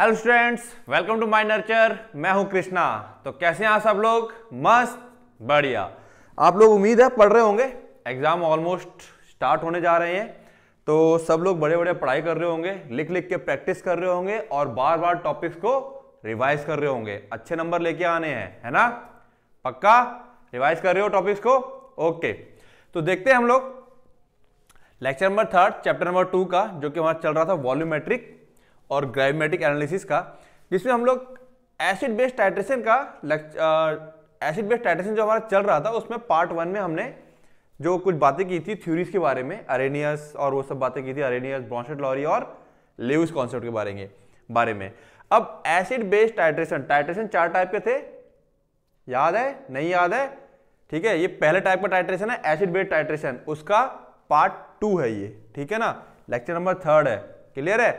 Hello students welcome to my nurture मैं हूं कृष्णा तो कैसे हैं सब लोग मस्त बढ़िया आप लोग उम्मीद है पढ़ रहे होंगे एग्ज़ाम ऑलमोस्ट स्टार्ट होने जा रहे हैं तो सब लोग बड़े बड़े पढ़ाई कर रहे होंगे लिख लिख के प्रैक्टिस कर रहे होंगे और बार बार टॉपिक्स को रिवाइज कर रहे होंगे अच्छे नंबर लेके आने हैं है ना पक्का रिवाइज कर रहे हो टॉपिक्स को ओके तो देखते हैं हम लोग lecture number third chapter number two का जो कि हमारा चल रहा था वॉल्यूमेट्रिक और ग्राविमेटिक एनालिसिस का जिसमें हम लोग एसिड बेस्ड टाइट्रेशन का एसिड बेस्ड टाइट्रेशन जो हमारा चल रहा था उसमें पार्ट वन में हमने जो कुछ बातें की थी थ्यूरीज के बारे में अरेनियस और वो सब बातें की थी अरेनियस ब्रॉन्शेट लॉरी और लेविस कॉन्सेप्ट के बारे में बारे में अब एसिड बेस्ड टाइट्रेशन टाइट्रेशन चार टाइप के थे याद है नहीं याद है ठीक है ये पहले टाइप का टाइट्रेशन है एसिड बेस्ड टाइट्रेशन उसका पार्ट टू है ये ठीक है ना लेक्चर नंबर थर्ड है क्लियर है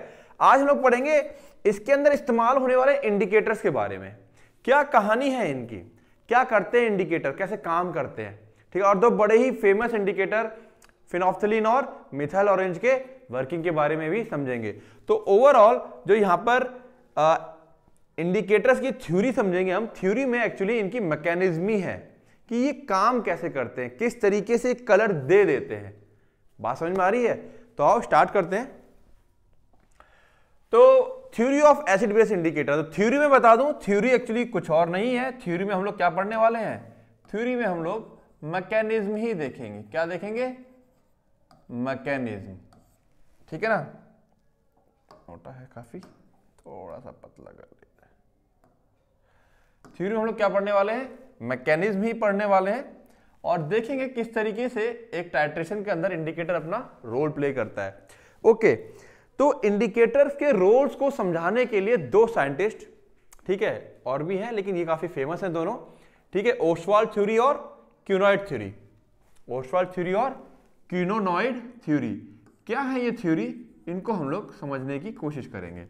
आज हम लोग पढ़ेंगे इसके अंदर इस्तेमाल होने वाले इंडिकेटर्स के बारे में क्या कहानी है इनकी क्या करते हैं इंडिकेटर कैसे काम करते हैं ठीक है और दो बड़े ही फेमस इंडिकेटर फिनॉफ्थलिन और मिथाइल ऑरेंज के वर्किंग के बारे में भी समझेंगे तो ओवरऑल जो यहाँ पर आ, इंडिकेटर्स की थ्योरी समझेंगे हम थ्योरी में एक्चुअली इनकी मैकेनिज्मी है कि ये काम कैसे करते हैं किस तरीके से कलर दे देते हैं बात समझ में आ रही है तो आओ स्टार्ट करते हैं तो theory of acid base indicator तो थ्योरी में बता दूं थ्योरी एक्चुअली कुछ और नहीं है थ्योरी में हम लोग क्या पढ़ने वाले हैं थ्योरी में हम लोग मैकेनिज्म ही देखेंगे क्या देखेंगे मैकेनिज्म ठीक है ना मोटा है काफी थोड़ा सा पतला कर लेते हैं थ्योरी में हम लोग क्या पढ़ने वाले हैं मैकेनिज्म ही पढ़ने वाले हैं और देखेंगे किस तरीके से एक टाइट्रेशन के अंदर इंडिकेटर अपना रोल प्ले करता है ओके okay. तो इंडिकेटर्स के रोल्स को समझाने के लिए दो साइंटिस्ट ठीक है और भी हैं लेकिन ये काफ़ी फेमस हैं दोनों ठीक है ओशवाल थ्योरी और क्यूनॉइड थ्योरी ओशवाल थ्योरी और क्यूनोनॉइड थ्योरी क्या है ये थ्योरी इनको हम लोग समझने की कोशिश करेंगे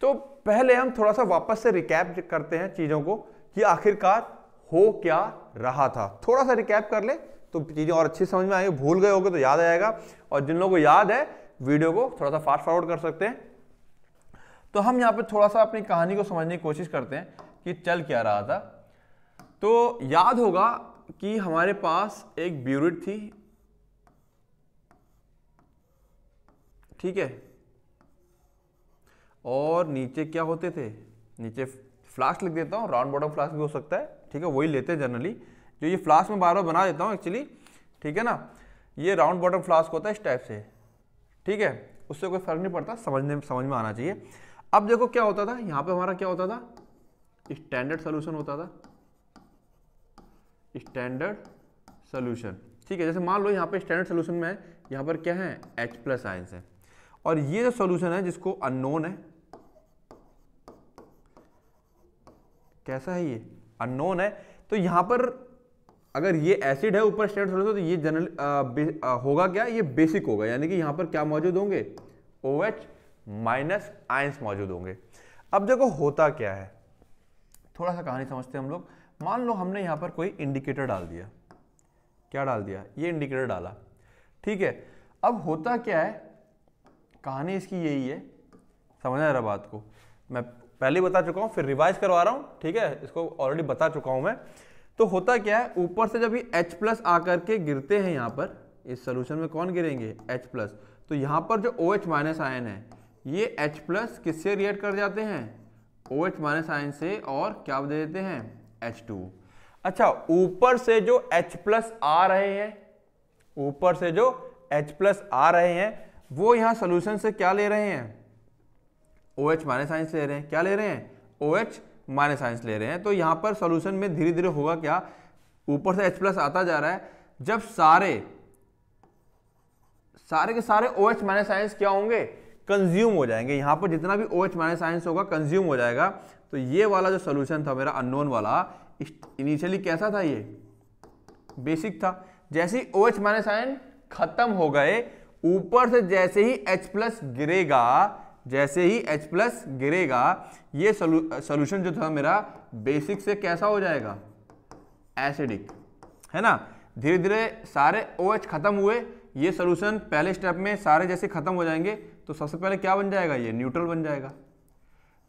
तो पहले हम थोड़ा सा वापस से रिकैप करते हैं चीज़ों को कि आखिरकार हो क्या रहा था थोड़ा सा रिकैप कर ले तो चीज़ें और अच्छी समझ में आएंगे भूल गए होगे तो याद आएगा और जिन लोगों को याद है वीडियो को थोड़ा सा फास्ट फॉरवर्ड कर सकते हैं तो हम यहाँ पे थोड़ा सा अपनी कहानी को समझने की कोशिश करते हैं कि चल क्या रहा था तो याद होगा कि हमारे पास एक ब्यूरिट थी ठीक है और नीचे क्या होते थे नीचे फ्लास्क लिख देता हूँ राउंड बॉटम फ्लास्क भी हो सकता है ठीक है वही लेते हैं जनरली जो ये फ्लास्क में बार बार बना देता हूँ एक्चुअली ठीक है ना ये राउंड बॉटम फ्लास्क होता है इस टाइप से ठीक है उससे कोई फर्क नहीं पड़ता समझने समझ में आना चाहिए अब देखो क्या होता था यहां पे हमारा क्या होता था स्टैंडर्ड सोल्यूशन होता था स्टैंडर्ड सोल्यूशन ठीक है जैसे मान लो यहां पे स्टैंडर्ड सोल्यूशन में है यहां पर क्या है एच प्लस आइंस है और ये जो सोल्यूशन है जिसको अननोन है कैसा है ये अननोन है तो यहां पर अगर ये एसिड है ऊपर स्टेट सोल्यूशन तो ये जनरल होगा क्या ये बेसिक होगा यानी कि यहाँ पर क्या मौजूद होंगे ओ एच माइनस आइंस मौजूद होंगे अब देखो होता क्या है थोड़ा सा कहानी समझते हैं हम लोग मान लो हमने यहाँ पर कोई इंडिकेटर डाल दिया क्या डाल दिया ये इंडिकेटर डाला ठीक है अब होता क्या है कहानी इसकी यही है समझना जरा बात को मैं पहले बता चुका हूँ फिर रिवाइज करवा रहा हूँ ठीक है इसको ऑलरेडी बता चुका हूँ मैं तो होता क्या है ऊपर से जब ये एच प्लस आकर के गिरते हैं यहाँ पर इस सोल्यूशन में कौन गिरेंगे एच प्लस तो यहाँ पर जो ओ एच माइनस आयन है ये एच प्लस किससे रिएक्ट कर जाते हैं ओ एच माइनस आयन से और क्या दे देते हैं एच टू अच्छा ऊपर से जो एच प्लस आ रहे हैं ऊपर से जो एच प्लस आ रहे हैं वो यहाँ सोल्यूशन से क्या ले रहे हैं ओ एच माइनस आयन से ले रहे हैं क्या ले रहे हैं ओ OH माइनस साइंस ले रहे हैं तो यहाँ पर सोल्यूशन में धीरे धीरे होगा क्या ऊपर से एच प्लस आता जा रहा है जब सारे सारे के सारे ओ एच माइनस साइंस क्या होंगे कंज्यूम हो जाएंगे यहाँ पर जितना भी ओ एच माइनस साइंस होगा कंज्यूम हो जाएगा तो ये वाला जो सोल्यूशन था मेरा अननोन वाला इनिशियली कैसा था ये बेसिक था जैसे ही ओ एच माइनस साइन खत्म हो गए ऊपर से जैसे ही एच प्लस गिरेगा जैसे ही H प्लस गिरेगा ये सोल्यूशन जो था मेरा बेसिक से कैसा हो जाएगा एसिडिक है ना धीरे धीरे सारे ओ OH खत्म हुए ये सोल्यूशन पहले स्टेप में सारे जैसे खत्म हो जाएंगे तो सबसे पहले क्या बन जाएगा ये न्यूट्रल बन जाएगा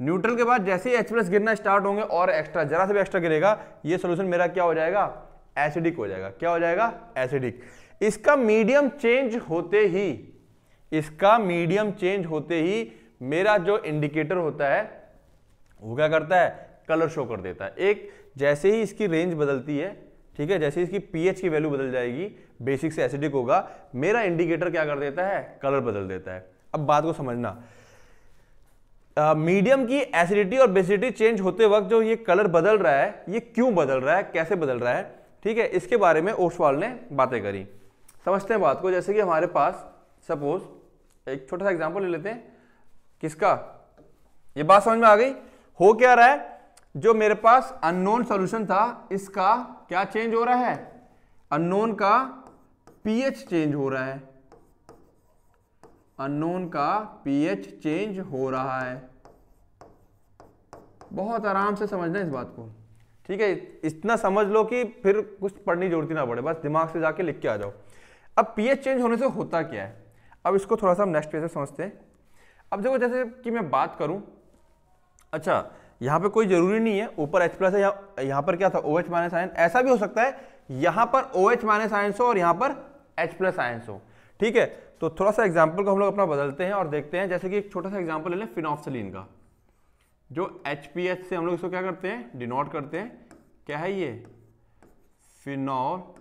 न्यूट्रल के बाद जैसे ही एच प्लस गिरना स्टार्ट होंगे और एक्स्ट्रा जरा से भी एक्स्ट्रा गिरेगा ये सोल्यूशन मेरा क्या हो जाएगा एसिडिक हो जाएगा क्या हो जाएगा एसिडिक इसका मीडियम चेंज होते ही इसका मीडियम चेंज होते ही मेरा जो इंडिकेटर होता है वो क्या करता है कलर शो कर देता है एक जैसे ही इसकी रेंज बदलती है ठीक है जैसे इसकी पीएच की वैल्यू बदल जाएगी बेसिक से एसिडिक होगा मेरा इंडिकेटर क्या कर देता है कलर बदल देता है अब बात को समझना मीडियम की एसिडिटी और बेसिडिटी चेंज होते वक्त जो ये कलर बदल रहा है ये क्यों बदल रहा है कैसे बदल रहा है ठीक है इसके बारे में ओसवाल ने बातें करी समझते हैं बात को जैसे कि हमारे पास सपोज एक छोटा सा एग्जाम्पल ले लेते हैं किसका ये बात समझ में आ गई हो क्या रहा है जो मेरे पास अननोन सॉल्यूशन था इसका क्या चेंज हो रहा है अननोन का पीएच चेंज हो रहा है अननोन का पीएच चेंज हो रहा है बहुत आराम से समझना इस बात को ठीक है इतना समझ लो कि फिर कुछ पढ़ने जरूरत ही ना पड़े बस दिमाग से जाके लिख के आ जाओ अब पीएच चेंज होने से होता क्या है अब इसको थोड़ा सा हम नेक्स्ट पेज से समझते हैं अब देखो जैसे कि मैं बात करूं अच्छा यहां पे कोई जरूरी नहीं है ऊपर H प्लस है या, यहां पर क्या था ओ एच माइनस आयन ऐसा भी हो सकता है यहां पर ओ एच माइनस आयंस हो और यहां पर H प्लस आयंस हो ठीक है तो थोड़ा सा एग्जाम्पल को हम लोग अपना बदलते हैं और देखते हैं जैसे कि एक छोटा सा एग्जाम्पल ले लें फिनॉफ्सलिन का जो एच से हम लोग इसको क्या करते हैं डिनोट करते हैं क्या है ये फिनॉर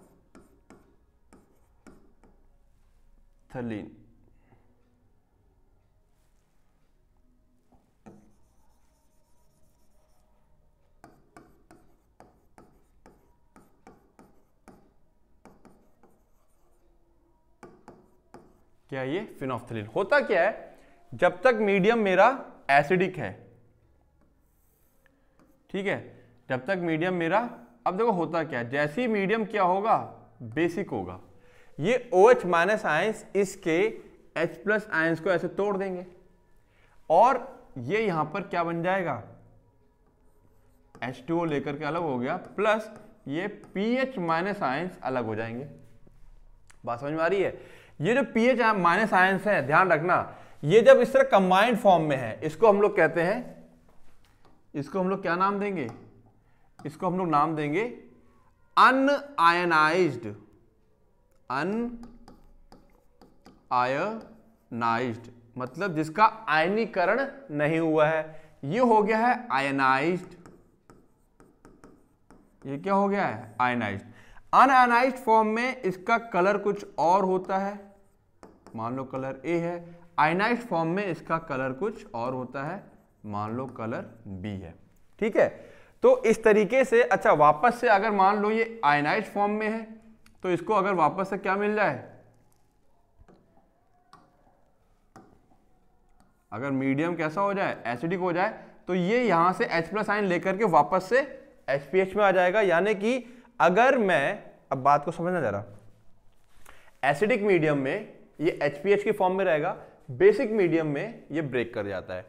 क्या ये फिनोफ्थलिन होता क्या है जब तक मीडियम मेरा एसिडिक है ठीक है जब तक मीडियम मेरा अब देखो होता क्या है जैसे ही मीडियम क्या होगा बेसिक होगा ये ओ एच माइनस आयंस इसके एच प्लस आयंस को ऐसे तोड़ देंगे और ये यहां पर क्या बन जाएगा एच टू ओ लेकर के अलग हो गया प्लस ये पी एच माइनस आयंस अलग हो जाएंगे बात समझ में आ रही है ये जो पी एच माइनस आयंस है ध्यान रखना ये जब इस तरह कंबाइंड फॉर्म में है इसको हम लोग कहते हैं इसको हम लोग क्या नाम देंगे इसको हम लोग नाम देंगे अन आयनाइज अन आयनाइज मतलब जिसका आयनीकरण नहीं हुआ है ये हो गया है आयनाइज ये क्या हो गया है आयनाइज्ड अनआनाइज फॉर्म में इसका कलर कुछ और होता है मान लो कलर ए है आयनाइज फॉर्म में इसका कलर कुछ और होता है मान लो कलर बी है ठीक है तो इस तरीके से अच्छा वापस से अगर मान लो ये आयनाइज फॉर्म में है तो इसको अगर वापस से क्या मिल जाए अगर मीडियम कैसा हो जाए एसिडिक हो जाए तो ये यहां से H प्लस आइन लेकर के वापस से एच में आ जाएगा यानी कि अगर मैं अब बात को समझना जरा एसिडिक मीडियम में ये एच के फॉर्म में रहेगा बेसिक मीडियम में ये ब्रेक कर जाता है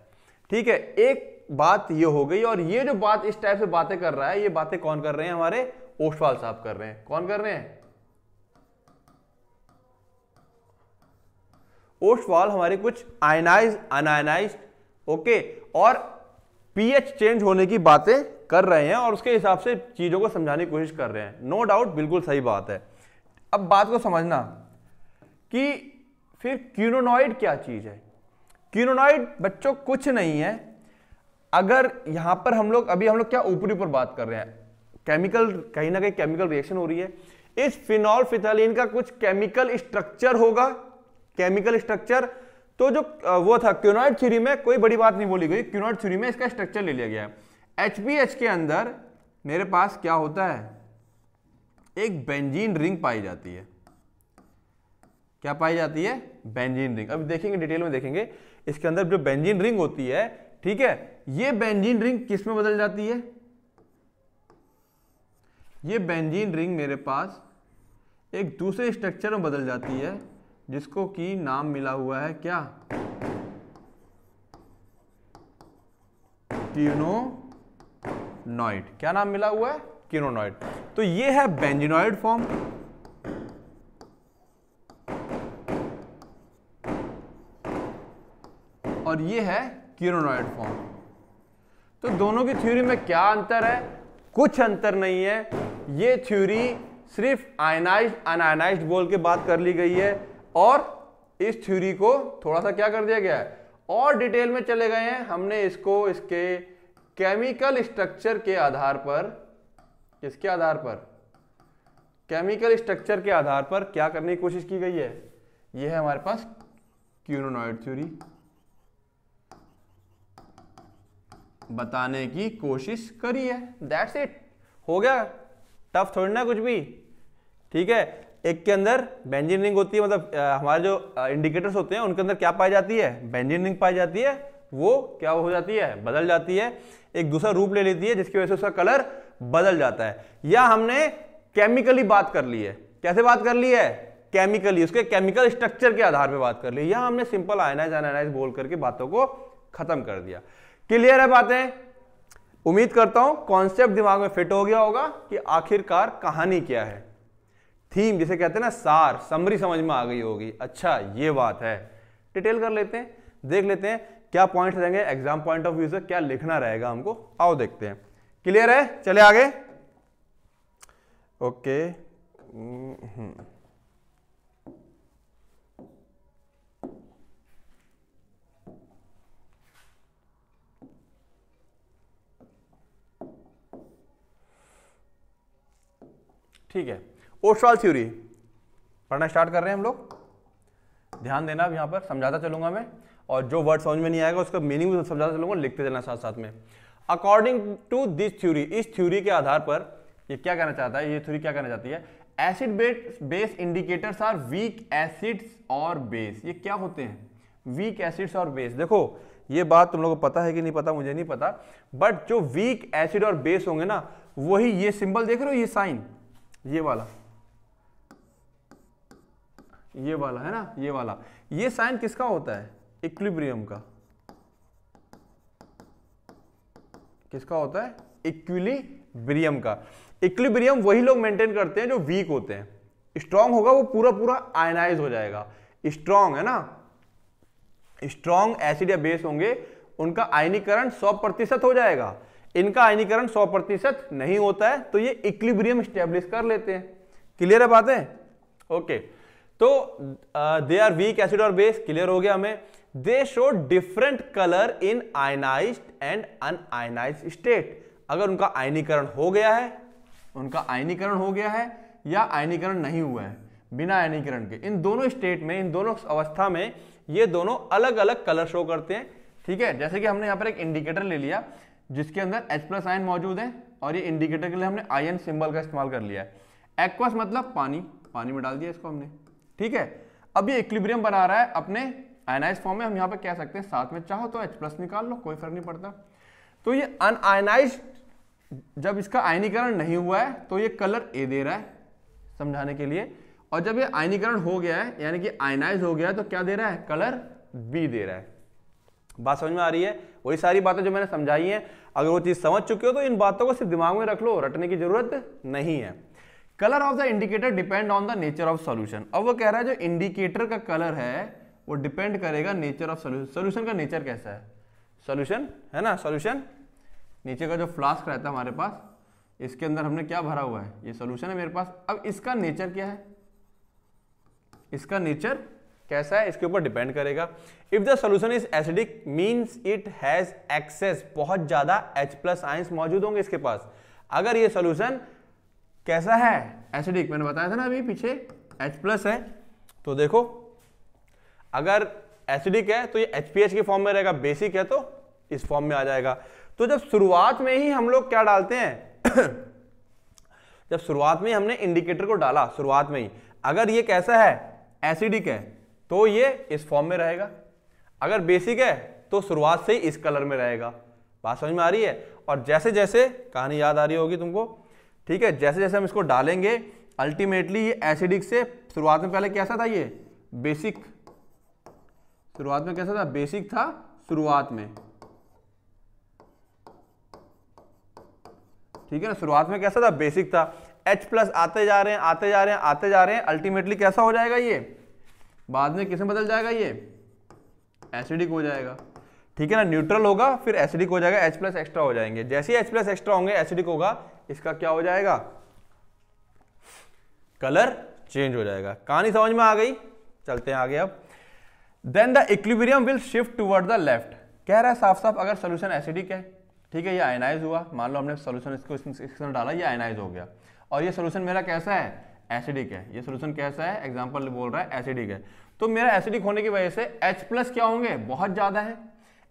ठीक है एक बात ये हो गई और ये जो बात इस टाइप से बातें कर रहा है ये बातें कौन कर रहे हैं हमारे ओस्टवाल साहब कर रहे हैं कौन कर रहे हैं ओस्टवाल हमारे कुछ आयनाइज अनायनाइज ओके और पीएच चेंज होने की बातें कर रहे हैं और उसके हिसाब से चीज़ों को समझाने की कोशिश कर रहे हैं नो no डाउट बिल्कुल सही बात है अब बात को समझना कि फिर क्यूनोनॉइड क्या चीज़ है क्यूनोनॉइड बच्चों कुछ नहीं है अगर यहाँ पर हम लोग अभी हम लोग क्या ऊपरी ऊपर बात कर रहे हैं केमिकल कहीं ना कहीं केमिकल रिएक्शन हो रही है इस फिनॉल फिथालीन का कुछ केमिकल स्ट्रक्चर होगा केमिकल स्ट्रक्चर तो जो वो था क्यूनॉइड थ्योरी में कोई बड़ी बात नहीं बोली गई क्यूनॉइड थ्योरी में इसका स्ट्रक्चर ले लिया गया है एच बी एच के अंदर मेरे पास क्या होता है एक बेंजीन रिंग पाई जाती है क्या पाई जाती है बेंजीन रिंग अब देखेंगे डिटेल में देखेंगे इसके अंदर जो बेंजीन रिंग होती है ठीक है ये बेंजीन रिंग किस में बदल जाती है ये बेंजीन रिंग मेरे पास एक दूसरे स्ट्रक्चर में बदल जाती है जिसको कि नाम मिला हुआ है क्या ट्यूनो किनोनॉइड क्या नाम मिला हुआ है किनोनॉइड तो ये है बेंजिनॉइड फॉर्म और ये है किरोनॉइड फॉर्म तो दोनों की थ्योरी में क्या अंतर है कुछ अंतर नहीं है ये थ्योरी सिर्फ आयनाइज अनायनाइज बोल के बात कर ली गई है और इस थ्योरी को थोड़ा सा क्या कर दिया गया है और डिटेल में चले गए हैं हमने इसको इसके केमिकल स्ट्रक्चर के आधार पर किसके आधार पर केमिकल स्ट्रक्चर के आधार पर क्या करने की कोशिश की गई है यह है हमारे पास क्यूनोनॉइड थ्योरी बताने की कोशिश करी है दैट्स इट हो गया टफ थोड़ी ना कुछ भी ठीक है एक के अंदर बेंजीन रिंग होती है मतलब हमारे जो इंडिकेटर्स होते हैं उनके अंदर क्या पाई जाती है बेंजीन रिंग पाई जाती है वो क्या हो जाती है बदल जाती है एक दूसरा रूप ले लेती है जिसकी वजह से उसका कलर बदल जाता है या हमने केमिकली बात कर ली है कैसे बात कर ली है केमिकली उसके केमिकल स्ट्रक्चर के आधार पर बात कर ली या हमने सिंपल आयनाइज अनाइनाइज बोल करके बातों को खत्म कर दिया क्लियर है बातें उम्मीद करता हूं कॉन्सेप्ट दिमाग में फिट हो गया होगा कि आखिरकार कहानी क्या है थीम जिसे कहते हैं ना सार समरी समझ में आ गई होगी अच्छा ये बात है डिटेल कर लेते हैं देख लेते हैं क्या पॉइंट रहेंगे एग्जाम पॉइंट ऑफ व्यू से क्या लिखना रहेगा हमको आओ देखते हैं क्लियर है चले आगे ओके ठीक है ओस्ट्रॉल थ्योरी पढ़ना स्टार्ट कर रहे हैं हम लोग ध्यान देना अब यहां पर समझाता चलूंगा मैं और जो वर्ड समझ में नहीं आएगा उसका मीनिंग भी समझाते लोगों लिखते देना साथ साथ में अकॉर्डिंग टू दिस थ्योरी इस थ्योरी के आधार पर ये क्या कहना चाहता है ये थ्योरी क्या कहना चाहती है acid base indicators are weak acids और बेस ये क्या होते हैं वीक एसिड्स और बेस देखो ये बात तुम लोगों को पता है कि नहीं पता मुझे नहीं पता बट जो वीक एसिड और बेस होंगे ना वही ये सिंबल देख रहे हो ये साइन ये वाला ये वाला है ना ये वाला ये साइन किसका होता है इक्विब्रियम का किसका होता है इक्विलिब्रियम का इक्विब्रियम वही लोग मेंटेन करते हैं जो वीक होते हैं स्ट्रांग होगा वो पूरा पूरा आयनाइज हो जाएगा स्ट्रांग है ना स्ट्रांग एसिड या बेस होंगे उनका आयनीकरण 100 प्रतिशत हो जाएगा इनका आयनीकरण 100 प्रतिशत नहीं होता है तो ये इक्विब्रियम स्टेब्लिश कर लेते हैं क्लियर है बातें ओके तो दे आर वीक एसिड और बेस क्लियर हो गया हमें they show different colour in ionize and unionize state अगर उनका आयनीकरण हो गया है उनका आयनीकरण हो गया है या आयनीकरण नहीं हुआ है बिना आयनीकरण के इन दोनों स्टेट में इन दोनों अवस्था में ये दोनों अलग अलग कलर शो करते हैं ठीक है जैसे कि हमने यहाँ पर एक इंडिकेटर ले लिया जिसके अंदर H प्लस आयन मौजूद है और ये इंडिकेटर के लिए हमने आयन सिंबल का इस्तेमाल कर लिया है एक्वस मतलब पानी पानी में डाल दिया इसको हमने ठीक है अब ये इक्विब्रियम बना रहा है अपने आयनाइज फॉर्म में हम यहाँ पर कह सकते हैं साथ में चाहो तो एच प्लस निकाल लो कोई फर्क नहीं पड़ता तो ये अनआयनाइज जब इसका आयनीकरण नहीं हुआ है तो ये कलर ए दे रहा है समझाने के लिए और जब ये आयनीकरण हो गया है यानी कि आयनाइज हो गया है तो क्या दे रहा है कलर बी दे रहा है बात समझ में आ रही है वही सारी बातें जो मैंने समझाई हैं अगर वो चीज़ समझ चुके हो तो इन बातों को सिर्फ दिमाग में रख लो रटने की जरूरत नहीं है colour of the indicator depend on the nature of solution अब वो कह रहा है जो इंडिकेटर का कलर है वो डिपेंड करेगा नेचर ऑफ सोल्यूशन सोल्यूशन का नेचर कैसा है सोल्यूशन है ना सोल्यूशन नीचे का जो फ्लास्क रहता है हमारे पास इसके अंदर हमने क्या भरा हुआ है ये सोल्यूशन है मेरे पास अब इसका नेचर क्या है इसका नेचर कैसा है इसके ऊपर डिपेंड करेगा if the solution is acidic means it has excess बहुत ज्यादा एच प्लस आइंस मौजूद होंगे इसके पास अगर ये सोल्यूशन कैसा है एसिडिक मैंने बताया था ना अभी पीछे एच प्लस है तो देखो अगर एसिडिक है तो ये एच के फॉर्म में रहेगा बेसिक है तो इस फॉर्म में आ जाएगा तो जब शुरुआत में ही हम लोग क्या डालते हैं जब शुरुआत में हमने इंडिकेटर को डाला शुरुआत में ही अगर ये कैसा है एसिडिक है तो ये इस फॉर्म में रहेगा अगर बेसिक है तो शुरुआत से ही इस कलर में रहेगा बात समझ में आ रही है और जैसे जैसे कहानी याद आ रही होगी तुमको ठीक है जैसे जैसे हम इसको डालेंगे अल्टीमेटली ये एसिडिक से शुरुआत में पहले कैसा था ये बेसिक शुरुआत में कैसा था बेसिक था शुरुआत में ठीक है ना शुरुआत में कैसा था बेसिक था एच प्लस आते जा रहे हैं आते जा रहे हैं आते जा रहे हैं अल्टीमेटली कैसा हो जाएगा ये बाद में किसमें बदल जाएगा ये एसिडिक हो जाएगा ठीक है ना न्यूट्रल होगा फिर एसिडिक हो जाएगा एच प्लस एक्स्ट्रा हो जाएंगे जैसे ही एच प्लस एक्स्ट्रा होंगे एसिडिक होगा इसका क्या हो जाएगा कलर चेंज हो जाएगा कहानी समझ में आ गई चलते हैं आगे अब then the equilibrium will shift toward the left कह रहा है साफ साफ अगर सोल्यूशन एसिडिक है ठीक है ये आयनाइज हुआ मान लो हमने सोल्यूशन इसको इसमें डाला ये आयनाइज हो गया और ये सोल्यूशन मेरा कैसा है एसिडिक है ये सोल्यूशन कैसा है एग्जाम्पल बोल रहा है एसिडिक है तो मेरा एसिडिक होने की वजह से एच प्लस क्या होंगे बहुत ज़्यादा है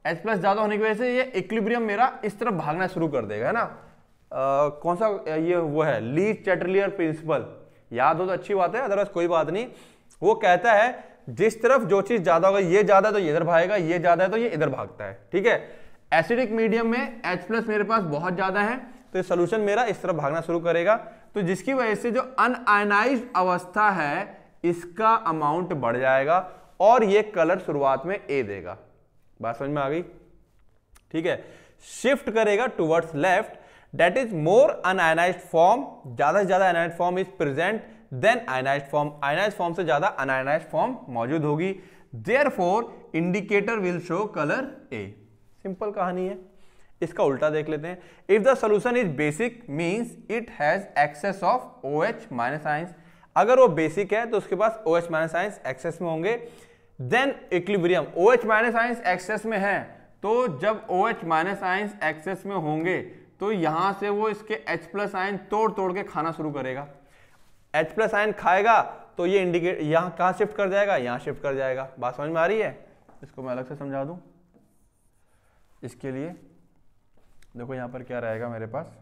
एच प्लस ज़्यादा होने की वजह से ये इक्विब्रियम मेरा इस तरफ भागना शुरू कर देगा है ना आ, कौन सा ये वो है ली चैटलियर प्रिंसिपल याद हो तो अच्छी बात है अदरवाइज कोई बात नहीं वो कहता है जिस तरफ जो चीज ज्यादा होगा ये ज्यादा तो ये इधर भागेगा ये ज्यादा है तो ये इधर भागता है ठीक है एसिडिक मीडियम में एच प्लस मेरे पास बहुत ज्यादा है तो सोल्यूशन मेरा इस तरफ भागना शुरू करेगा तो जिसकी वजह से जो अनआयनाइज अवस्था है इसका अमाउंट बढ़ जाएगा और ये कलर शुरुआत में ए देगा बात समझ में आ गई ठीक है शिफ्ट करेगा towards left that is more unionize form ज्यादा से ज्यादा form is present than ionize form ionize form से ज़्यादा अनायनाइज फॉर्म मौजूद होगी therefore indicator will show colour a simple कहानी है इसका उल्टा देख लेते हैं if the solution is basic means it has excess of O H minus ions अगर वो बेसिक है तो उसके पास O H minus ions excess में होंगे then equilibrium O H minus ions excess में है तो जब O H minus ions excess में होंगे तो यहां से वो इसके एच प्लस आयन तोड़ तोड़ के खाना शुरू करेगा एच प्लस आयन खाएगा तो ये इंडिकेट यहाँ कहाँ शिफ्ट कर जाएगा यहाँ शिफ्ट कर जाएगा बात समझ में आ रही है इसको मैं अलग से समझा दूँ इसके लिए देखो यहाँ पर क्या रहेगा मेरे पास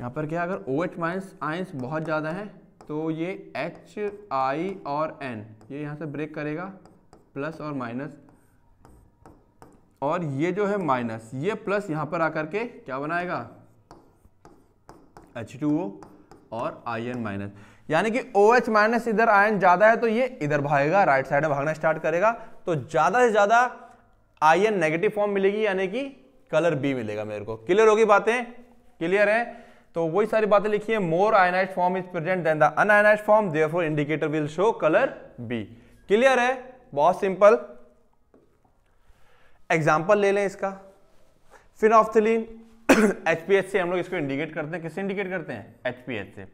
यहाँ पर क्या अगर ओ एच माइनस आइंस बहुत ज़्यादा हैं तो ये एच आई और एन ये यहाँ से ब्रेक करेगा प्लस और माइनस और ये जो है माइनस ये प्लस यहां पर आकर के क्या बनाएगा एच टू ओ और आई एन माइनस यानी कि ओ एच माइनस इधर आयन ज़्यादा है तो ये इधर भागेगा राइट साइड भागना स्टार्ट करेगा तो ज़्यादा से ज़्यादा आयन नेगेटिव फॉर्म मिलेगी यानी कि कलर बी मिलेगा मेरे को क्लियर होगी बातें क्लियर है तो वही सारी बातें लिखी है more ionize form is present than the unionize form therefore indicator will show colour B clear है बहुत सिंपल एग्जाम्पल ले लें इसका फिनऑफ्थलीन एच से हम लोग इसको इंडिकेट करते हैं किससे इंडिकेट करते हैं एच से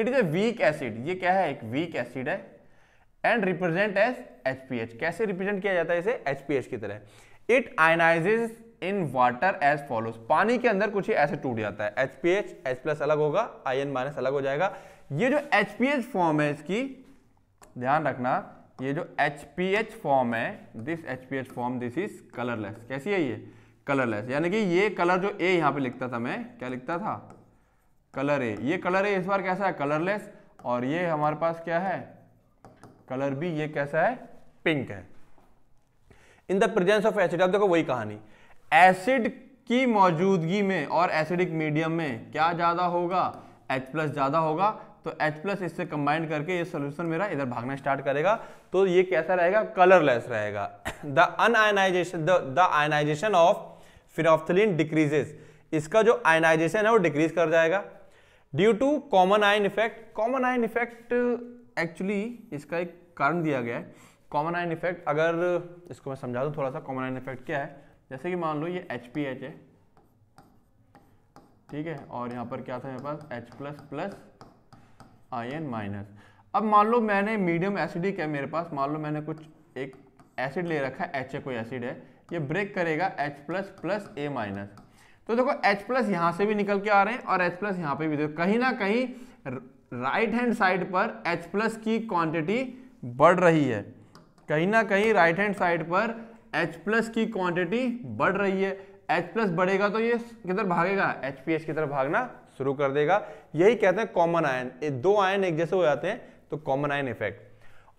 it is a weak acid ये क्या है एक वीक एसिड है एंड रिप्रेजेंट एज एच कैसे रिप्रेजेंट किया जाता है इसे एच की तरह it ionizes in water as follows पानी के अंदर कुछ ही ऐसे टूट जाता है H P H H plus अलग होगा आई एन माइनस अलग हो जाएगा ये जो एच पी एच फॉर्म है इसकी ध्यान रखना ये जो एच पी एच फॉर्म है this H P H form this is colourless कैसी है ये कलरलेस यानी कि ये कलर जो ए यहाँ पे लिखता था मैं क्या लिखता था कलर ए ये कलर ए इस बार कैसा है कलरलेस और ये हमारे पास क्या है कलर बी ये कैसा है पिंक है in the presence of acid अब देखो वही कहानी एसिड की मौजूदगी में और एसिडिक मीडियम में क्या ज्यादा होगा H प्लस ज्यादा होगा तो H प्लस इससे कंबाइंड करके ये सोल्यूशन मेरा इधर भागना स्टार्ट करेगा तो ये कैसा रहेगा कलरलेस रहेगा the unionization the ionization of phenolphthalein decreases इसका जो आयनाइजेशन है वो डिक्रीज कर जाएगा due to common ion effect common ion effect actually इसका एक कारण दिया गया है कॉमन आयन इफेक्ट अगर इसको मैं समझा दूँ थोड़ा सा कॉमन आयन इफेक्ट क्या है जैसे कि मान लो ये एच है ठीक है और यहाँ पर क्या था मेरे पास H plus plus ion minus अब मान लो मैंने मीडियम एसिडिक है मेरे पास मान लो मैंने कुछ एक एसिड ले रखा है एच ए कोई एसिड है ये ब्रेक करेगा H plus plus a minus तो देखो एच प्लस यहाँ से भी निकल के आ रहे हैं और एच प्लस यहाँ पर भी देखो तो कहीं ना कहीं राइट हैंड साइड पर एच प्लस की क्वांटिटी बढ़ रही है कहीं ना कहीं राइट हैंड साइड पर एच प्लस की क्वांटिटी बढ़ रही है एच प्लस बढ़ेगा तो ये किधर भागेगा एच पी एच की तरफ भागना शुरू कर देगा यही कहते हैं कॉमन आयन दो आयन एक जैसे हो जाते हैं तो कॉमन आयन इफेक्ट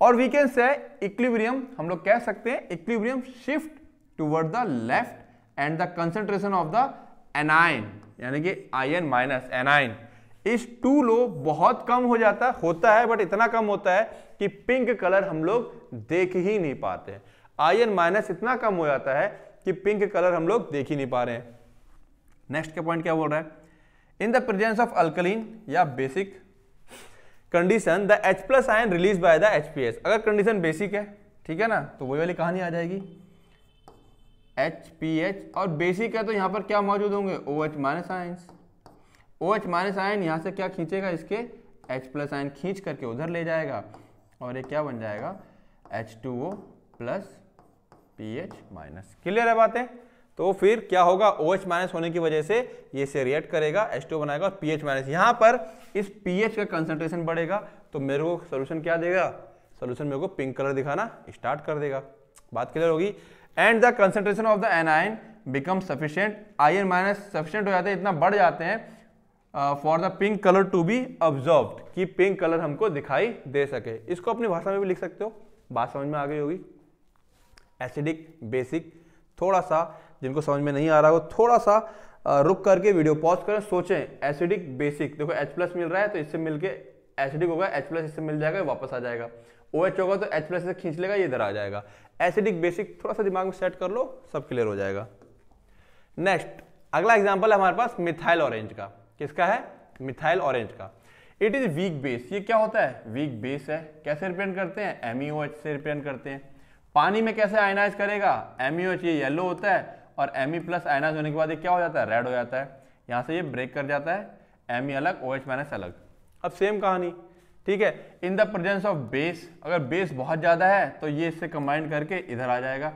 और वी कैन से इक्विब्रियम हम लोग कह सकते हैं equilibrium shift toward the left and the concentration of the anion यानी कि ion minus anion is too low बहुत कम हो जाता होता है बट इतना कम होता है कि पिंक कलर हम लोग देख ही नहीं पाते हैं आयन माइनस इतना कम हो जाता है कि पिंक कलर हम लोग देख ही नहीं पा रहे हैं नेक्स्ट के पॉइंट क्या बोल रहा है in the presence of alkaline या the H plus H release by the H P H अगर कंडीशन बेसिक है ठीक है ना तो वही वाली कहानी आ जाएगी एच पी एच और बेसिक है तो यहां पर क्या मौजूद होंगे O H minus ion O H minus ion यहां से क्या खींचेगा इसके एच प्लस आयन खींच करके उधर ले जाएगा और ये क्या बन जाएगा H two O plus P H minus clear है बातें तो फिर क्या होगा ओ OH माइनस होने की वजह से ये से रिएक्ट करेगा टू बनाएगा और पी माइनस यहाँ पर इस पीएच का कंसंट्रेशन बढ़ेगा तो मेरे को सोल्यूशन क्या देगा सोल्यूशन मेरे को पिंक कलर दिखाना स्टार्ट कर देगा बात क्लियर होगी and the concentration of the anion become sufficient in minus sufficient हो जाते हैं इतना बढ़ जाते हैं for the pink colour to be observe कि पिंक कलर हमको दिखाई दे सके इसको अपनी भाषा में भी लिख सकते हो बात समझ में आ गई होगी एसिडिक बेसिक थोड़ा सा जिनको समझ में नहीं आ रहा हो थोड़ा सा रुक करके वीडियो पॉज करें सोचें एसिडिक बेसिक देखो H प्लस मिल रहा है तो इससे मिलके एसिडिक होगा H प्लस इससे मिल जाएगा वापस आ जाएगा ओ एच होगा तो H प्लस इसे खींच लेगा ये इधर आ जाएगा एसिडिक बेसिक थोड़ा सा दिमाग में सेट कर लो सब क्लियर हो जाएगा नेक्स्ट अगला एग्जाम्पल है हमारे पास मिथाइल ऑरेंज का किसका है मिथाइल ऑरेंज का इट इज वीक बेस ये क्या होता है वीक बेस है कैसे रिप्रेजेंट करते हैं एम e से रिप्रेजेंट करते हैं पानी में कैसे आयनाइज करेगा एम e ये येलो होता है और एम ई प्लस आयनाइज होने के बाद ये क्या हो जाता है रेड हो जाता है यहाँ से ये ब्रेक कर जाता है एम ई e अलग ओ एच माइनस अलग अब सेम कहानी ठीक है in the presence of base अगर बेस बहुत ज़्यादा है तो ये इससे कंबाइंड करके इधर आ जाएगा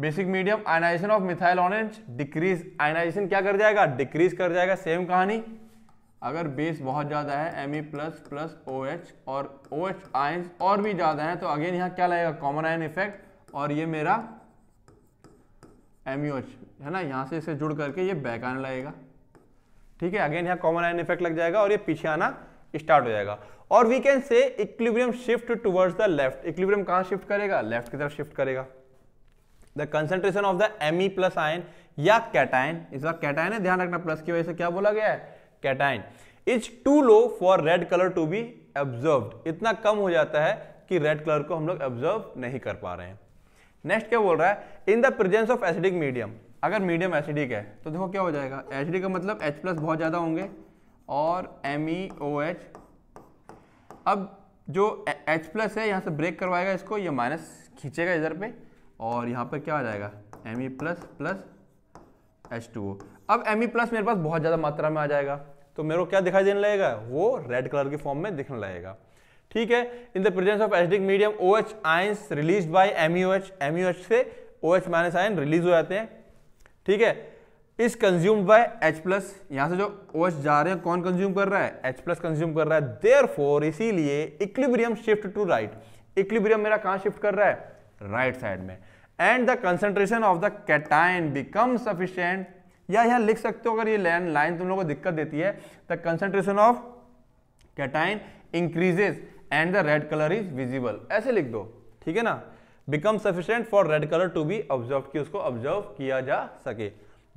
basic medium ionization of methyl orange decrease ionization क्या कर जाएगा डिक्रीज कर जाएगा सेम कहानी अगर बेस बहुत ज़्यादा है M E plus plus O H और ओ एच आयन और भी ज़्यादा है तो अगेन यहाँ क्या लगेगा कॉमन आयन इफेक्ट और ये मेरा एम है ना यहाँ से इसे जुड़ करके ये बैक आने लगेगा ठीक है अगेन यहाँ कॉमन आयन इफेक्ट लग जाएगा और ये पीछे आना स्टार्ट हो जाएगा और we can say equilibrium shift towards the left equilibrium कहाँ शिफ्ट करेगा लेफ्ट की तरफ शिफ्ट करेगा the concentration of the M E plus ion या कैटाइन इस बार कैटाइन है ध्यान रखना प्लस की वजह से क्या बोला गया है cation is too low for red colour to be observe इतना कम हो जाता है कि रेड कलर को हम लोग एब्जर्व नहीं कर पा रहे हैं नेक्स्ट क्या बोल रहा है in the presence of acidic medium अगर मीडियम एसिडिक है तो देखो क्या हो जाएगा एसिडिक का मतलब H प्लस बहुत ज़्यादा होंगे और एम ई ओ एच अब जो H प्लस है यहाँ से ब्रेक करवाएगा इसको ये माइनस खींचेगा इधर पे और यहाँ पर क्या आ जाएगा M E plus plus H two O अब एम ई प्लस मेरे पास बहुत ज़्यादा मात्रा में आ जाएगा तो मेरे को क्या दिखाई देने लगेगा वो रेड कलर के फॉर्म में दिखने लगेगा ठीक है in the presence of acidic medium O H ions release by M U H M U H से O H minus ion release हो जाते हैं ठीक है इस कंज्यूम बाय एच प्लस यहां से जो ओ OH जा रहे हैं कौन कंज्यूम कर रहा है एच प्लस कंज्यूम कर रहा है देयर फोर इसीलिए equilibrium shift to right equilibrium मेरा कहां शिफ्ट कर रहा है राइट right साइड में and the concentration of the cation become sufficient या यहां लिख सकते हो अगर ये लाइन लाइन तुम लोगों को दिक्कत देती है the concentration of cation increases and the red colour is visible ऐसे लिख दो ठीक है ना become sufficient for red colour to be observe कि उसको ऑब्जर्व किया जा सके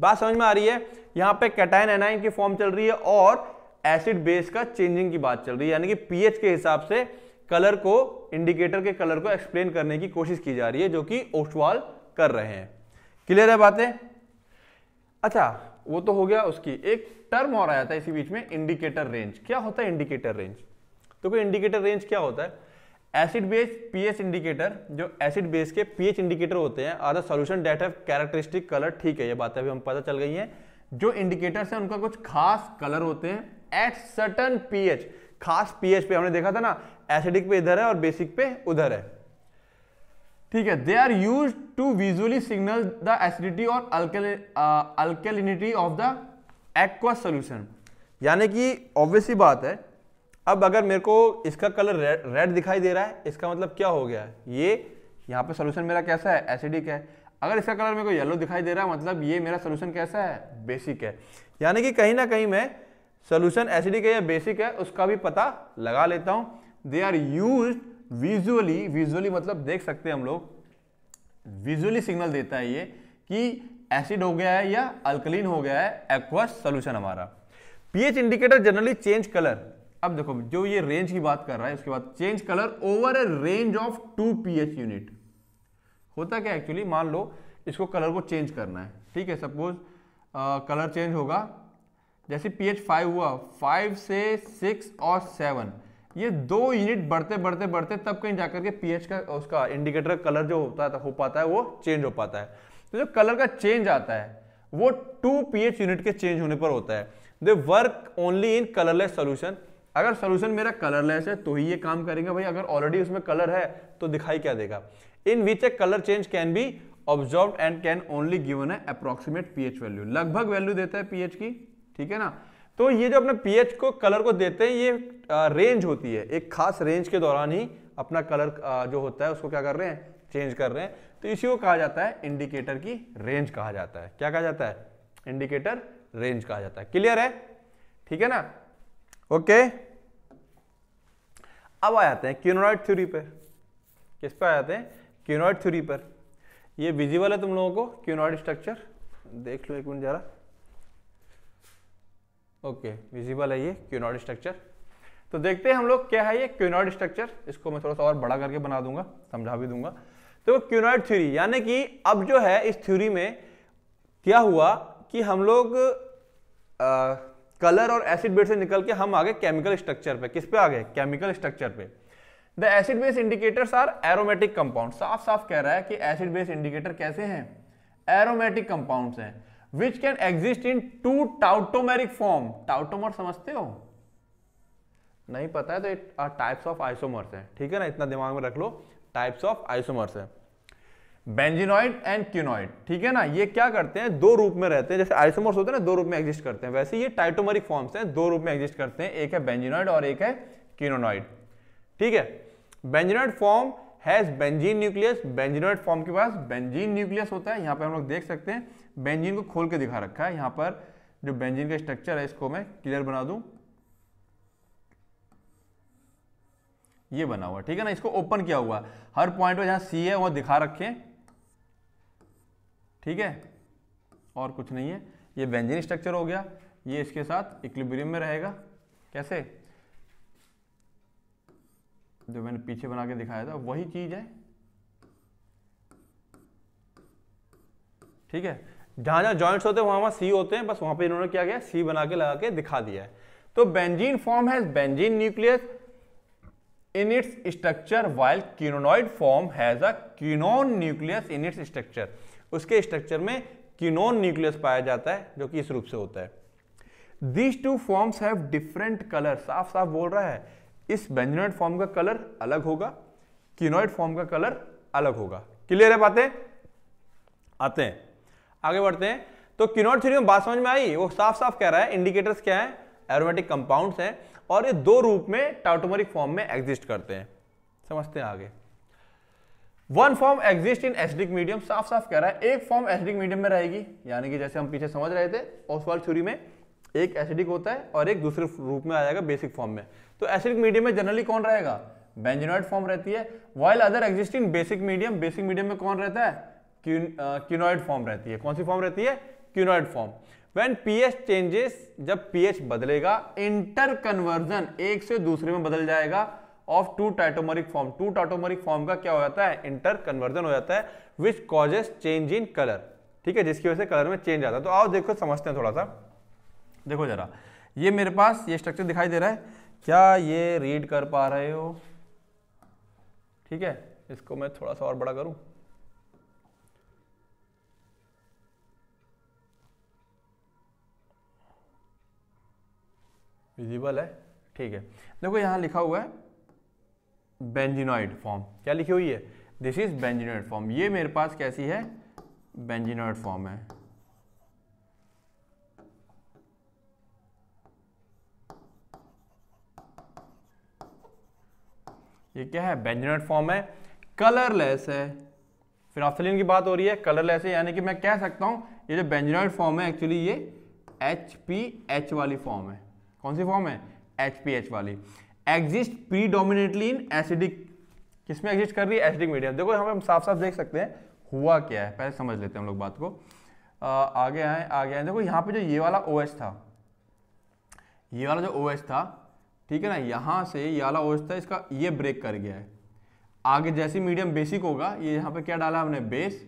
बात समझ में आ रही है यहाँ पे कैटाइन एनाइन की फॉर्म चल रही है और एसिड बेस का चेंजिंग की बात चल रही है यानी कि पीएच के हिसाब से कलर को इंडिकेटर के कलर को एक्सप्लेन करने की कोशिश की जा रही है जो कि ओस्टवाल कर रहे हैं क्लियर है बातें अच्छा वो तो हो गया उसकी एक टर्म और आया था इसी बीच में इंडिकेटर रेंज क्या होता है इंडिकेटर रेंज तो कोई इंडिकेटर रेंज क्या होता है एसिड बेस पीएच इंडिकेटर जो एसिड बेस के पीएच इंडिकेटर होते हैं are the solution that of characteristic colour ठीक है ये बातें अभी हम पता चल गई है जो इंडिकेटर्स हैं उनका कुछ खास कलर होते हैं एट सर्टन पीएच खास पीएच पे हमने देखा था ना एसिडिक पे इधर है और बेसिक पे उधर है ठीक है they are use to visually signal the acidity और alkalinity of the aqua solution यानी कि ऑब्वियसली बात है अब अगर मेरे को इसका कलर रेड दिखाई दे रहा है इसका मतलब क्या हो गया ये यहाँ पे सोल्यूशन मेरा कैसा है एसिडिक है अगर इसका कलर मेरे को येलो दिखाई दे रहा है मतलब ये मेरा सोल्यूशन कैसा है बेसिक है यानी कि कहीं ना कहीं मैं सोल्यूशन एसिडिक है या बेसिक है उसका भी पता लगा लेता हूँ they are use visually visually मतलब देख सकते हैं हम लोग विजुअली सिग्नल देता है ये कि एसिड हो गया है या अल्कलीन हो गया है एक्वस सोल्यूशन हमारा pH indicator generally change colour अब देखो जो ये रेंज की बात कर रहा है उसके बाद change colour over a range of two pH unit होता क्या एक्चुअली मान लो इसको कलर को चेंज करना है ठीक है सपोज कलर चेंज होगा जैसे पीएच फाइव हुआ फाइव से सिक्स और सेवन ये दो यूनिट बढ़ते बढ़ते बढ़ते तब कहीं जाकर के पीएच का उसका इंडिकेटर कलर जो होता है तो हो पाता है वो चेंज हो पाता है तो जो कलर का चेंज आता है वो टू पीएच यूनिट के चेंज होने पर होता है they work only in colourless solution अगर सोल्यूशन मेरा कलरलेस है तो ही ये काम करेंगे भाई अगर ऑलरेडी उसमें कलर है तो दिखाई क्या देगा in which a colour change can be observe and can only given है अप्रोक्सीमेट पीएच वैल्यू लगभग वैल्यू देता है पीएच की ठीक है ना तो ये जो अपने पीएच को कलर को देते हैं ये रेंज होती है एक खास रेंज के दौरान ही अपना कलर जो होता है उसको क्या कर रहे हैं चेंज कर रहे हैं तो इसी को कहा जाता है इंडिकेटर की रेंज कहा जाता है क्या कहा जाता है इंडिकेटर रेंज कहा जाता है क्लियर है ठीक है ना ओके okay. अब आ जाते हैं क्यूनॉइड थ्योरी पर किस पर आ जाते हैं क्यूनॉइड थ्योरी पर ये विजिबल है तुम लोगों को क्यूनॉइड स्ट्रक्चर देख लो एक मिनट ज़रा ओके विजिबल है ये क्यूनॉइड स्ट्रक्चर तो देखते हैं हम लोग क्या है ये क्यूनॉइड स्ट्रक्चर इसको मैं थोड़ा सा और बड़ा करके बना दूंगा समझा भी दूंगा तो क्यूनॉइड थ्योरी यानी कि अब जो है इस थ्योरी में क्या हुआ कि हम लोग कलर और एसिड बेस से निकल के हम आगे केमिकल स्ट्रक्चर पे किस पे आ गए केमिकल स्ट्रक्चर पे the acid base indicators are aromatic compound साफ साफ कह रहा है कि एसिड बेस इंडिकेटर कैसे हैं एरोमेटिक कंपाउंड्स हैं which can exist in two tautomeric form tautomer समझते हो नहीं पता है तो टाइप्स ऑफ आइसोमर्स हैं ठीक है ना इतना दिमाग में रख लो टाइप्स ऑफ आइसोमर्स है बेंजिनॉइड एंड क्यूनॉइड ठीक है ना ये क्या करते हैं दो रूप में रहते हैं जैसे आइसोमर्स होते हैं ना दो रूप में एग्जिस्ट करते हैं वैसे ये टाइटोमरिक फॉर्म्स हैं दो रूप में एग्जिस्ट करते हैं एक है बेंजिनॉइड और एक है क्यूनोनॉइड ठीक है benzenoid form has benzene nucleus benzenoid form के पास बेंजीन न्यूक्लियस होता है यहाँ पर हम लोग देख सकते हैं बेंजीन को खोल के दिखा रखा है यहाँ पर जो बेंजीन का स्ट्रक्चर है इसको मैं क्लियर बना दूं ये बना हुआ ठीक है ना इसको ओपन किया हुआ हर पॉइंट पर जहां सी है वहाँ दिखा रखें ठीक है और कुछ नहीं है ये बेंजिन स्ट्रक्चर हो गया ये इसके साथ इक्लिब्रियम में रहेगा कैसे जो मैंने पीछे बना के दिखाया था वही चीज है ठीक है जहां जहां जॉइंट्स होते हैं वहां वहां सी होते हैं बस वहां पे इन्होंने क्या किया सी बना के लगा के दिखा दिया है तो benzene form has benzene nucleus in its structure while quinonoid form has a quinone nucleus in its structure उसके स्ट्रक्चर में किनोन न्यूक्लियस पाया जाता है जो कि इस रूप से होता है these two forms have different colour साफ साफ बोल रहा है इस बेंजनोइड फॉर्म का कलर अलग होगा किनोइड फॉर्म का कलर अलग होगा क्लियर है बातें आते हैं आगे बढ़ते हैं तो किनोइड थ्योरी में बात समझ में आई वो साफ साफ कह रहा है इंडिकेटर्स क्या है एरोमेटिक कंपाउंड्स हैं और ये दो रूप में टाउटोमरिक फॉर्म में एग्जिस्ट करते हैं समझते हैं आगे one form exist in acidic medium साफ साफ कह रहा है एक फॉर्म एसडिक मीडियम में रहेगी यानी कि जैसे हम पीछे समझ रहे थे ओसवाल थ्यूरी में एक एसिडिक होता है और एक दूसरे रूप में आ जाएगा बेसिक फॉर्म में तो एसिडिक मीडियम में जनरली कौन रहेगा बेंजोनाइड फॉर्म रहती है while other exist in basic medium basic medium में कौन रहता है क्यूनॉइड फॉर्म रहती है कौन सी फॉर्म रहती है quinoid form when pH changes जब पीएच बदलेगा इंटर कन्वर्जन एक से दूसरे में बदल जाएगा of two tautomeric form to tautomeric form का क्या हो जाता है इंटर कन्वर्जन हो जाता है which causes change in colour ठीक है जिसकी वजह से कलर में चेंज आता है तो आओ देखो समझते हैं थोड़ा सा देखो जरा ये मेरे पास ये स्ट्रक्चर दिखाई दे रहा है क्या ये रीड कर पा रहे हो ठीक है इसको मैं थोड़ा सा और बड़ा करूं विजिबल है ठीक है देखो यहां लिखा हुआ है बेंजिनॉइड फॉर्म क्या लिखी हुई है दिस इज बेंजिनॉइड फॉर्म ये मेरे पास कैसी है बेंजिनॉइड फॉर्म है ये क्या है बेंजिनोइड फॉर्म है कलरलेस है फिनॉफ्थलिन की बात हो रही है कलरलेस है यानी कि मैं कह सकता हूं ये जो बेंजिनॉइड फॉर्म है एक्चुअली ये एच पी एच वाली फॉर्म है कौन सी फॉर्म है एच पी एच वाली एग्जिस्ट प्रीडोमिनेटली इन एसिडिक किसमें एग्जिस्ट कर रही है एसिडिक मीडियम देखो पे हम साफ साफ देख सकते हैं हुआ क्या है पहले समझ लेते हैं हम लोग बात को आ, आगे आए आगे आए देखो यहाँ पे जो ये वाला ओ था ये वाला जो ओ था ठीक है ना यहाँ से ये वाला ओ था इसका ये ब्रेक कर गया है आगे जैसी मीडियम बेसिक होगा ये यहाँ पे क्या डाला हमने बेस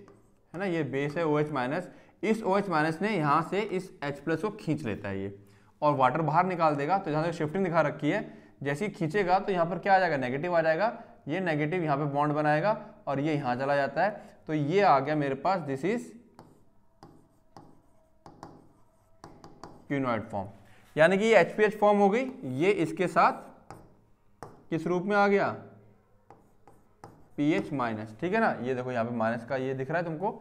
है ना ये बेस है ओ OH माइनस इस ओ OH माइनस ने यहाँ से इस एच प्लस को खींच लेता है ये और वाटर बाहर निकाल देगा तो जहाँ से शिफ्टिंग दिखा रखी है जैसे ही खींचेगा तो यहाँ पर क्या आ जाएगा नेगेटिव आ जाएगा ये नेगेटिव यहाँ पे बॉन्ड बनाएगा और ये यहाँ चला जाता है तो ये आ गया मेरे पास दिस इज क्यूनॉइड फॉर्म यानी कि ये एच फॉर्म हो गई ये इसके साथ किस रूप में आ गया पी माइनस ठीक है ना ये देखो यहाँ पे माइनस का ये दिख रहा है तुमको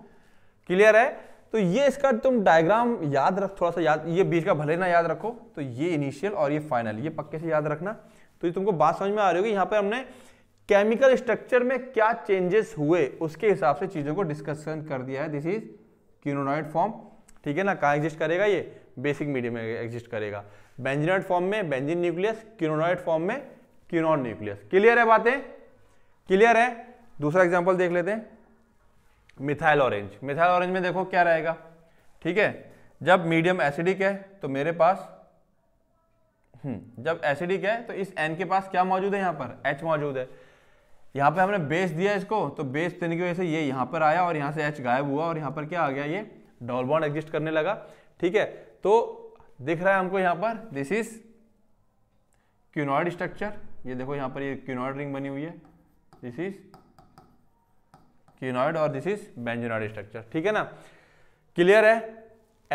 क्लियर है तो ये इसका तुम डायग्राम याद रख थोड़ा सा याद ये बीच का भले ना याद रखो तो ये इनिशियल और ये फाइनल ये पक्के से याद रखना तो ये तुमको बात समझ में आ रही होगी यहाँ पर हमने केमिकल स्ट्रक्चर में क्या चेंजेस हुए उसके हिसाब से चीज़ों को डिस्कशन कर दिया है दिस इज क्यूनोनाइड फॉर्म ठीक है ना कहाँ एग्जिस्ट करेगा ये बेसिक मीडियम में एग्जिस्ट करेगा बेंजिनॉइड फॉर्म में बेंजिन न्यूक्लियस क्यूनोनाइड फॉर्म में क्यूनॉन न्यूक्लियस क्लियर है बातें क्लियर है दूसरा एग्जाम्पल देख लेते हैं मिथाइल ऑरेंज मिथाइल ऑरेंज में देखो क्या रहेगा ठीक है जब मीडियम एसिडिक है तो मेरे पास हम्म, जब एसिडिक है तो इस एन के पास क्या मौजूद है यहां पर एच मौजूद है यहां पे हमने बेस दिया इसको तो बेस देने की वजह से ये यहां पर आया और यहां से एच गायब हुआ और यहां पर क्या आ गया ये डॉल बॉन्ड एग्जिस्ट करने लगा ठीक है तो दिख रहा है हमको यहां पर दिस इज क्यूनॉइड स्ट्रक्चर ये देखो यहां पर ये क्यूनॉइड रिंग बनी हुई है दिस इज क्यूनॉइड और दिस इज बेंजोनॉइड स्ट्रक्चर ठीक है ना क्लियर है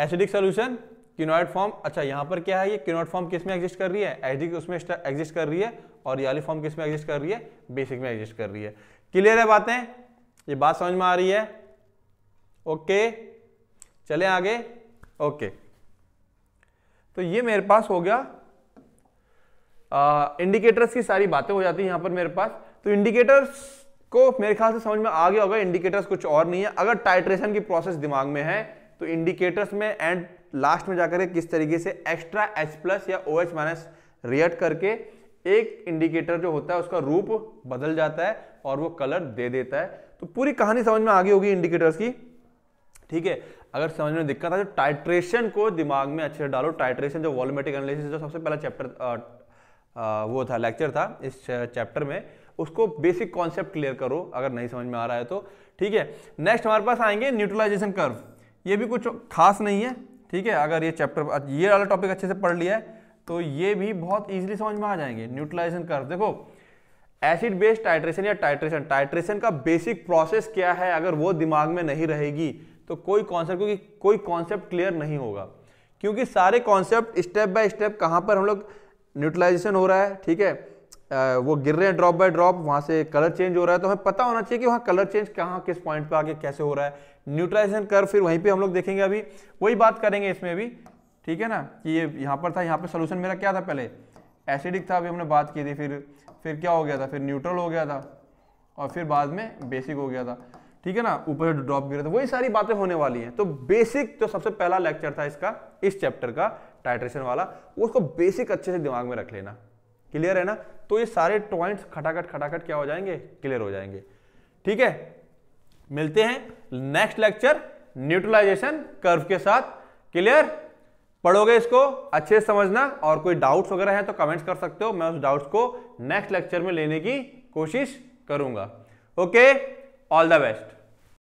एसिडिक सोल्यूशन क्यूनॉइड फॉर्म अच्छा यहां पर क्या है ये क्यूनॉइड फॉर्म किस में एग्जिस्ट कर रही है एसिडिक उसमें एग्जिस्ट कर रही है और याली फॉर्म किस में एग्जिस्ट कर रही है बेसिक में एग्जिस्ट कर रही है क्लियर है बातें ये बात समझ में आ रही है ओके चले आगे ओके तो ये मेरे पास हो गया इंडिकेटर्स की सारी बातें हो जाती है यहां पर मेरे पास तो इंडिकेटर्स को मेरे ख्याल से समझ में आ गया होगा इंडिकेटर्स कुछ और नहीं है अगर टाइट्रेशन की प्रोसेस दिमाग में है तो इंडिकेटर्स में एंड लास्ट में जाकर किस तरीके से एक्स्ट्रा एच प्लस या ओ एच माइनस रिएक्ट करके एक इंडिकेटर जो होता है उसका रूप बदल जाता है और वो कलर दे देता है तो पूरी कहानी समझ में आ गई होगी इंडिकेटर्स की ठीक है अगर समझ में दिक्कत है तो टाइट्रेशन को दिमाग में अच्छे से डालो टाइट्रेशन जो वॉल्यूमेट्रिक एनालिसिस जो सबसे पहला चैप्टर वो था लेक्चर था इस चैप्टर में उसको बेसिक कॉन्सेप्ट क्लियर करो अगर नहीं समझ में आ रहा है तो ठीक है नेक्स्ट हमारे पास आएंगे न्यूट्रलाइजेशन कर्व ये भी कुछ खास नहीं है ठीक है अगर ये चैप्टर ये वाला टॉपिक अच्छे से पढ़ लिया है तो ये भी बहुत ईजिली समझ में आ जाएंगे न्यूट्रलाइजेशन कर्व देखो एसिड बेस्ड टाइट्रेशन या टाइट्रेशन टाइट्रेशन का बेसिक प्रोसेस क्या है अगर वो दिमाग में नहीं रहेगी तो कोई कॉन्सेप्ट क्योंकि कोई कॉन्सेप्ट क्लियर नहीं होगा क्योंकि सारे कॉन्सेप्ट स्टेप बाय स्टेप कहाँ पर हम लोग न्यूट्रलाइजेशन हो रहा है ठीक है वो गिर रहे हैं ड्रॉप बाय ड्रॉप वहाँ से कलर चेंज हो रहा है तो हमें पता होना चाहिए कि वहाँ कलर चेंज कहाँ किस पॉइंट पे आके कैसे हो रहा है न्यूट्रलाइजेशन कर फिर वहीं पे हम लोग देखेंगे अभी वही बात करेंगे इसमें भी ठीक है ना कि ये यहाँ पर था यहाँ पर सोल्यूशन मेरा क्या था पहले एसिडिक था अभी हमने बात की थी फिर फिर क्या हो गया था फिर न्यूट्रल हो गया था और फिर बाद में बेसिक हो गया था ठीक है ना ऊपर से ड्रॉप गिरा था वही सारी बातें होने वाली हैं तो बेसिक जो सबसे पहला लेक्चर था इसका इस चैप्टर का टाइट्रेशन वाला उसको बेसिक अच्छे से दिमाग में रख लेना क्लियर है ना तो ये सारे पॉइंट्स खटाखट खटाखट क्या हो जाएंगे क्लियर हो जाएंगे ठीक है मिलते हैं नेक्स्ट लेक्चर न्यूट्रलाइजेशन कर्व के साथ क्लियर पढ़ोगे इसको अच्छे से समझना और कोई डाउट्स वगैरह है तो कमेंट्स कर सकते हो मैं उस डाउट्स को नेक्स्ट लेक्चर में लेने की कोशिश करूंगा ओके ऑल द बेस्ट